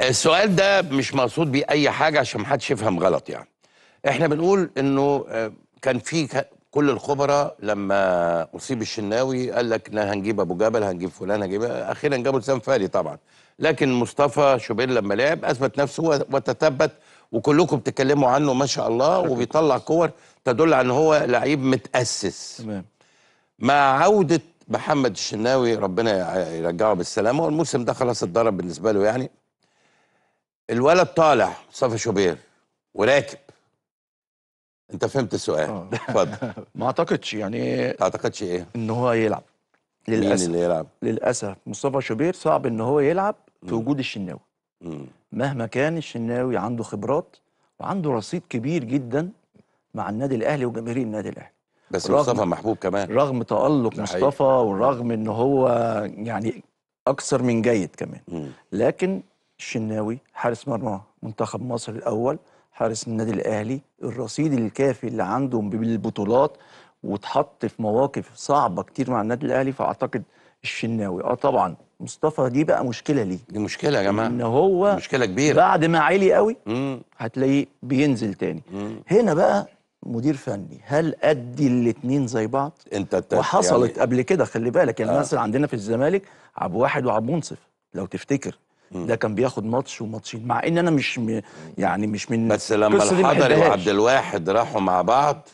السؤال ده مش مقصود بيه اي حاجه عشان ما حدش يفهم غلط يعني احنا بنقول انه آه، كان في كل الخبراء لما اصيب الشناوي قال لك لا هنجيب ابو جبل هنجيب فلان هنجيب اخيرا جابوا لسان فالي طبعا لكن مصطفى شوبير لما لعب اثبت نفسه وتثبت وكلكم بتتكلموا عنه ما شاء الله وبيطلع كور تدل عن هو لعيب متاسس تمام مع عوده محمد الشناوي ربنا يرجعه بالسلامه والموسم ده خلاص اتضرب بالنسبه له يعني الولد طالع مصطفى شوبير وراكب انت فهمت السؤال آه. اتفضل ما اعتقدش يعني ما اعتقدش ايه ان هو يلعب للاسف مين اللي يلعب للاسف مصطفى شوبير صعب ان هو يلعب في وجود الشناوي مهما كان الشناوي عنده خبرات وعنده رصيد كبير جدا مع النادي الاهلي وجماهير النادي الاهلي بس مصطفى محبوب كمان رغم تألق مصطفى ورغم ان هو يعني اكثر من جيد كمان لكن الشناوي حارس مرمى منتخب مصر الاول حارس النادي الاهلي الرصيد الكافي اللي عندهم بالبطولات واتحط في مواقف صعبه كتير مع النادي الاهلي فاعتقد الشناوي اه طبعا مصطفى دي بقى مشكله ليه دي مشكله يا جماعه ان هو مشكله كبيره بعد ما عالي قوي هتلاقيه بينزل تاني مم. هنا بقى مدير فني هل ادي الاثنين زي بعض انت وحصلت يعني... قبل كده خلي بالك يعني آه. مثلا عندنا في الزمالك عبد واحد وعبد منصف لو تفتكر ده كان بياخد ماتش وماتشين مع ان انا مش م... يعني مش من بس لما الحضري وعبد الواحد راحوا مع بعض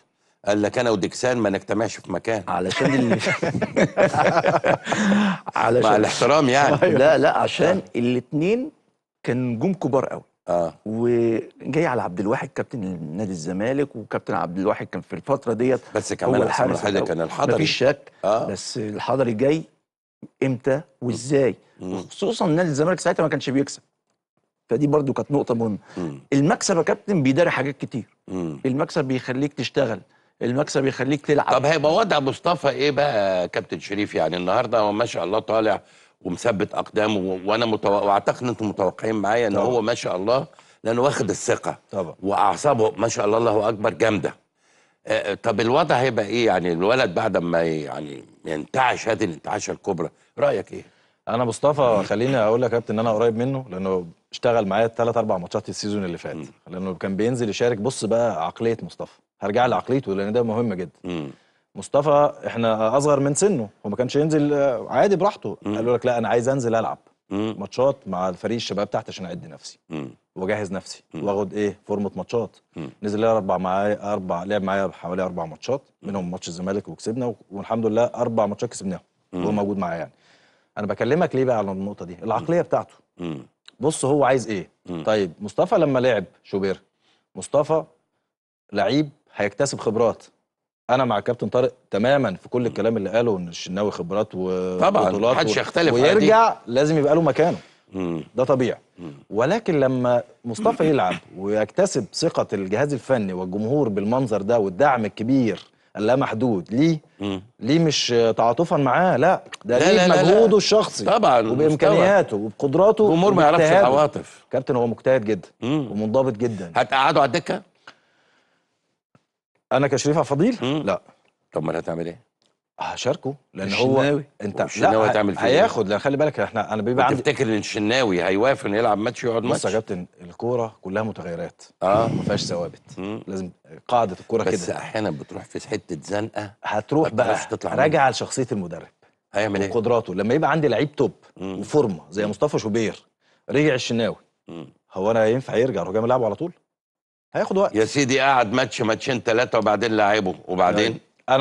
قال لك انا وديكسان ما نجتمعش في مكان علشان اللي علشان مع الاحترام يعني أيوه. لا لا عشان آه. الاثنين كان نجوم كبار قوي اه وجاي على عبد الواحد كابتن نادي الزمالك وكابتن عبد الواحد كان في الفتره ديت بس كمان هو الحارس كان الحضري مفيش شك آه. بس الحضري جاي امتى وازاي خصوصا ان الزمالك ساعتها ما كانش بيكسب فدي برضو كانت نقطه مهمه المكسب يا كابتن بيداري حاجات كتير المكسب بيخليك تشتغل المكسب يخليك تلعب طب هيبقى وضع مصطفى ايه بقى كابتن شريف يعني النهارده هو ما شاء الله طالع ومثبت اقدامه وانا متوقع واعتقد انتم متوقعين معايا ان هو ما شاء الله لانه واخد الثقه طبعا واعصابه ما شاء الله الله اكبر جامده آه، آه، طب الوضع هيبقى ايه يعني الولد بعد ما يعني ينتعش هذه الانتعاشه الكبرى رايك ايه انا مصطفى خليني اقول لك يا كابتن ان انا قريب منه لانه اشتغل معايا ثلاث اربع ماتشات السيزون اللي فات لانه كان بينزل يشارك بص بقى عقليه مصطفى هرجع لعقليته لان ده مهم جدا مصطفى احنا اصغر من سنه هو ما كانش ينزل آه، عادي براحته قالوا لك لا انا عايز انزل العب ماتشات مع الفريق الشباب تحت عشان اعد نفسي واجهز نفسي واخد ايه فورمه ماتشات نزل لي اربع معايا اربع لعب معايا حوالي اربع ماتشات منهم ماتش الزمالك وكسبنا والحمد لله اربع ماتشات كسبناهم وهو موجود معايا يعني انا بكلمك ليه بقى على النقطه دي العقليه بتاعته بص هو عايز ايه طيب مصطفى لما لعب شوبير مصطفى لعيب هيكتسب خبرات انا مع كابتن طارق تماما في كل الكلام اللي قاله ان الشناوي خبرات وبطولات طبعا محدش يختلف ويرجع لازم يبقى له مكانه ده طبيعي ولكن لما مصطفى يلعب ويكتسب ثقه الجهاز الفني والجمهور بالمنظر ده والدعم الكبير اللامحدود ليه ليه مش تعاطفا معاه لا ده ليه مجهوده الشخصي طبعا وبامكانياته وبقدراته الجمهور ما يعرفش العواطف كابتن هو مجتهد جدا ومنضبط جدا هتقعده على الدكه انا كشريف فضيل مم. لا طب ما هتعمل ايه هشاركه لان الشناوي. هو انت الشناوي هتعمل فيه إيه؟ هياخد لا خلي بالك احنا انا بيبقى عندي تفتكر ان الشناوي هيوافق انه يلعب ماتش يقعد ماتش بص يا كابتن الكوره كلها متغيرات اه ما فيهاش ثوابت لازم قاعده الكوره كده بس احيانا بتروح في حته زنقه هتروح بقى راجع لشخصيه المدرب هيعمل ايه وقدراته لما يبقى عندي لعيب توب وفورمه زي مصطفى شوبير رجع الشناوي هو انا ينفع يرجع رجع ملعبه على طول هياخد وقت يا سيدي قعد ماتش ماتشين ثلاثه وبعدين لعبه وبعدين يعني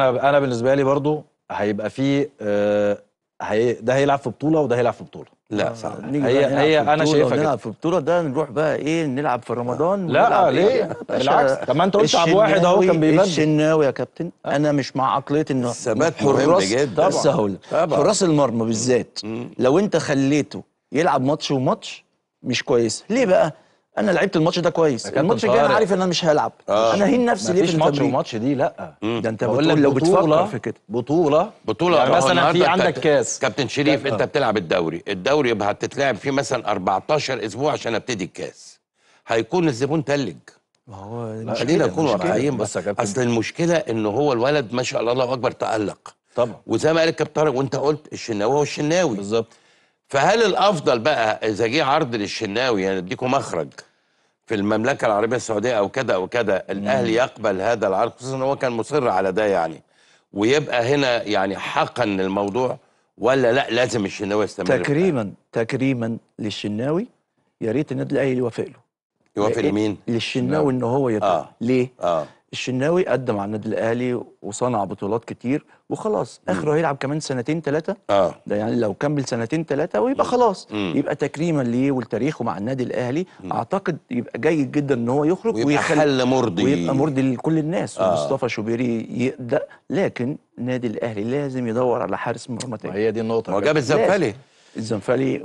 انا انا بالنسبه لي برضو هيبقى في آه هي ده هيلعب في بطوله وده هيلعب في بطوله لا آه، صح هي هي انا شايفها كده نلعب في بطوله ده نروح بقى ايه نلعب في رمضان لا إيه؟ ليه بالعكس طب ما انت قلت عبد واحد اهو كان بيبدل الشناوي يا كابتن أه؟ انا مش مع عقليه انه الثبات مهم جدا بس هقول حراس المرمى بالذات لو انت خليته يلعب ماتش وماتش مش كويسه ليه بقى انا لعبت الماتش ده كويس الماتش الجاي انا عارف ان انا مش هلعب آه. انا هين نفسي ليه في التمرين الماتش دي لا ده انت بتقول لو بتفكر في كده بطوله بطوله يعني مثلا في عندك كاس كابتن شريف آه. انت بتلعب الدوري الدوري يبقى هتتلعب فيه مثلا 14 اسبوع عشان ابتدي الكاس هيكون الزبون تلج ما هو خلينا نكون واقعيين بس اصل المشكله ان هو الولد ما شاء الله الله اكبر تالق طبعا وزي ما قال الكابتن طارق وانت قلت الشناوي هو الشناوي بالظبط فهل الافضل بقى اذا جه عرض للشناوي يعني اديكم مخرج في المملكه العربيه السعوديه او كذا او كذا الاهلي يقبل هذا العرض خصوصا هو كان مصر على ده يعني ويبقى هنا يعني حقا الموضوع ولا لا لازم الشناوي يستمر تكريما تكريما للشناوي يا ريت النادي الاهلي يوافق له يوافق لمين؟ للشناوي ان هو يبقى آه. ليه؟ آه. الشناوي قدم على النادي الاهلي وصنع بطولات كتير وخلاص اخره هيلعب كمان سنتين ثلاثه اه ده يعني لو كمل سنتين ثلاثه ويبقى خلاص مم. يبقى تكريما ليه ولتاريخه مع النادي الاهلي مم. اعتقد يبقى جيد جدا ان هو يخرج ويبقى ويخل... حل مرضي ويبقى مرضي لكل الناس آه. ومصطفى شوبيري يبدا لكن النادي الاهلي لازم يدور على حارس مرمى تاني هي دي النقطه هو جاب الزبالي الزنفالي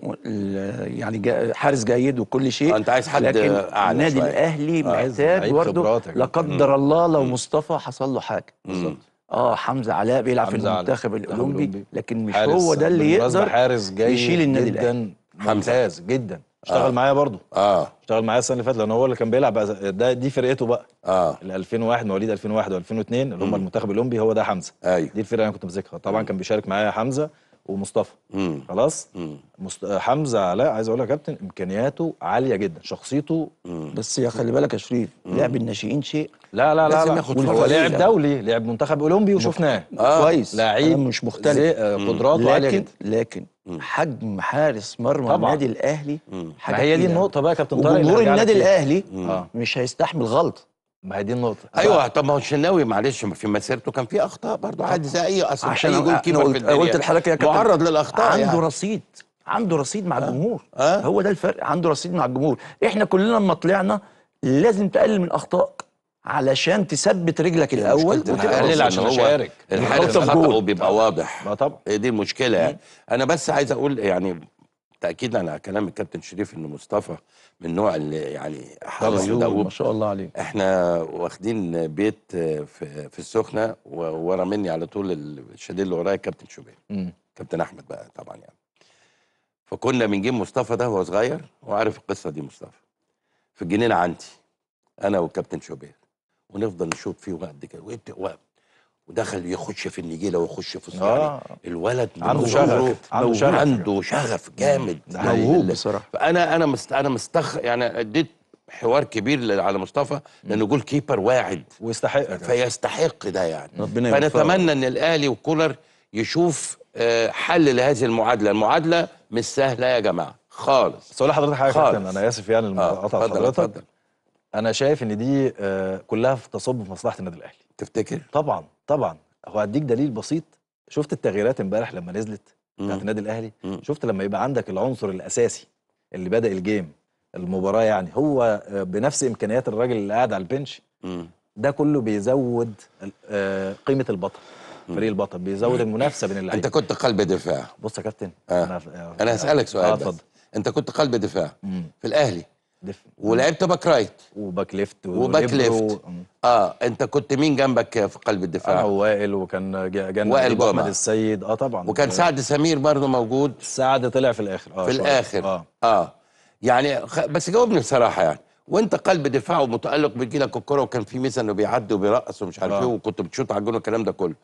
يعني حارس جيد وكل شيء آه، انت عايز حد اعلى النادي الاهلي آه، محتاج برضه لا قدر الله لو مصطفى حصل له حاجه بالظبط اه حمزه علاء بيلعب في المنتخب الاولمبي لكن مش هو ده اللي يقدر حارس جيد يشيل النادي الاهلي ممتاز جدا اشتغل آه. معايا برضه اه اشتغل معايا السنه اللي فاتت لان هو اللي كان بيلعب ده دي فرقته بقى اه ال 2001 مواليد 2001 و2002 اللي هم المنتخب الاولمبي هو ده حمزه ايوه دي الفرقه اللي انا كنت مذاكرها طبعا كان بيشارك معايا حمزه ومصطفى مم. خلاص مم. حمزه علاء عايز اقول لك يا كابتن امكانياته عاليه جدا شخصيته مم. بس يا خلي بالك يا شريف لعب الناشئين شيء لا لا لا, لا. هو لعب يعني. دولي لعب منتخب اولمبي وشفناه آه. كويس لعيب مش مختلف آه، قدراته عاليه جدا لكن حجم حارس مرمى النادي الاهلي حاجه هي دي النقطه بقى يا كابتن طارق جمهور النادي الاهلي آه. مش هيستحمل غلط ما هي دي النقطة ايوه طب ما هو الشناوي معلش في مسيرته كان في اخطاء برضه عادي زي اي اصل عشان يقول كيبر قلت, قلت لحضرتك يا كابتن معرض للاخطاء يعني. عنده يعني. رصيد عنده رصيد مع الجمهور أه؟ هو ده الفرق عنده رصيد مع الجمهور احنا كلنا لما طلعنا لازم تقلل من اخطائك علشان تثبت رجلك الاول وتقلل عشان اشارك الحارس بيبقى واضح ما طبعا دي المشكله يعني انا بس عايز اقول يعني تاكيدا على كلام الكابتن شريف ان مصطفى من نوع اللي يعني حرص ما شاء الله عليه احنا واخدين بيت في, في السخنه وورا مني على طول الشديد اللي ورايا كابتن شوبير كابتن احمد بقى طبعا يعني فكنا بنجيب مصطفى ده وهو صغير وعارف القصه دي مصطفى في الجنينه عندي انا والكابتن شوبير ونفضل نشوط فيه وقت كده ودخل يخش في النجيله ويخش في الصحراء آه. الولد عنده شغف عنده شغف عنده شغف جامد موهوب بصراحه فانا انا مست... انا مستخ يعني اديت حوار كبير على مصطفى لانه جول كيبر واعد ويستحق فيستحق ده يعني ربنا فنتمنى ان الاهلي وكولر يشوف آه، حل لهذه المعادله المعادله مش سهله يا جماعه خالص بس اقول لحضرتك حاجه كابتن انا اسف يعني المقاطعه آه. حضرتك اتفضل انا شايف ان دي آه، كلها في تصب في مصلحه النادي الاهلي تفتكر طبعا طبعا هو هديك دليل بسيط شفت التغييرات امبارح لما نزلت بتاعت النادي الاهلي شفت لما يبقى عندك العنصر الاساسي اللي بدا الجيم المباراه يعني هو آه، بنفس امكانيات الراجل اللي قاعد على البنش ده كله بيزود آه، قيمه البطل فريق البطل بيزود المنافسه بين اللعيبه انت كنت قلب دفاع بص يا كابتن آه. انا آه، هسالك سؤال آه بس. انت كنت قلب دفاع في الاهلي ولعبت باك رايت وباك ليفت وباك ليفت و... اه انت كنت مين جنبك في قلب الدفاع؟ انا ووائل وكان جنب وائل احمد السيد اه طبعا وكان آه. سعد سمير برضه موجود سعد طلع في الاخر اه في الاخر اه, آه. يعني خ... بس جاوبني بصراحه يعني وانت قلب دفاع ومتالق بيجي لك الكره وكان في ميزه انه بيعدي وبيرقص ومش عارف ايه آه. وكنت بتشوط على الجون والكلام ده كله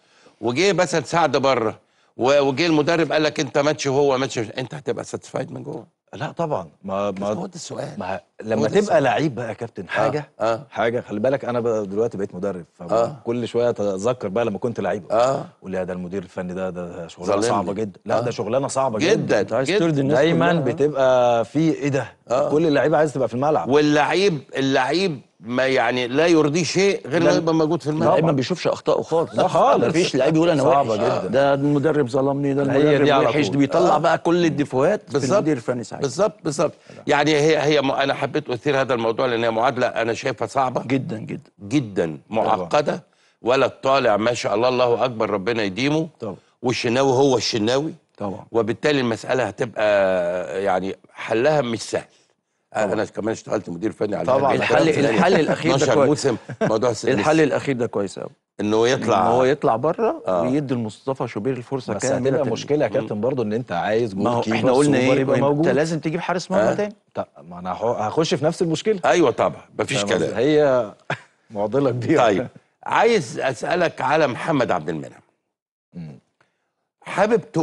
وجه مثلا سعد بره وجه المدرب قال لك انت ماتش وهو ماتش انت هتبقى ساتسفايد من جوه لا طبعا ما ما هو ده السؤال ما لما تبقى لعيب بقى يا كابتن آه، حاجه آه. آه. حاجه خلي بالك انا بقى دلوقتي بقيت مدرب فكل آه. شويه اتذكر بقى لما كنت لعيب اه قول ده المدير الفني ده ده شغلانه صعبه جدا لا آه. ده شغلانه صعبه جدا جدا, جداً. دايما بتبقى في ايه ده آه. كل اللعيبه عايز تبقى في الملعب واللعيب اللعيب ما يعني لا يرضيه شيء غير انه يبقى موجود في الملعب ما بيشوفش اخطائه خالص لا خالص مفيش لعيب يقول انا وحش جدا ده المدرب ظلمني ده المدرب وحش ده بيطلع آه. بقى كل الديفوهات في المدير الفني ساعتها بالظبط بالظبط يعني هي هي م... انا حبيت اثير هذا الموضوع لان هي معادله انا شايفها صعبه جدا جدا جدا معقده ولا طالع ما شاء الله الله اكبر ربنا يديمه طبعا والشناوي هو الشناوي طبعا وبالتالي المساله هتبقى يعني حلها مش سهل آه، طبعا. انا كمان اشتغلت مدير فني على طبعا الحل الحل الاخير ده كويس موسم موضوع الحل الاخير ده كويس قوي انه يطلع ان هو يطلع بره آه. ويدي لمصطفى شوبير الفرصه بس كامله هتبقى مشكله يا كابتن برضه ان انت عايز ما هو احنا قلنا ايه انت لازم تجيب حارس مرمى آه. تاني طب ما انا هخش في نفس المشكله ايوه طبعا مفيش كلام هي معضله كبيره طيب عايز اسالك على محمد عبد المنعم حابب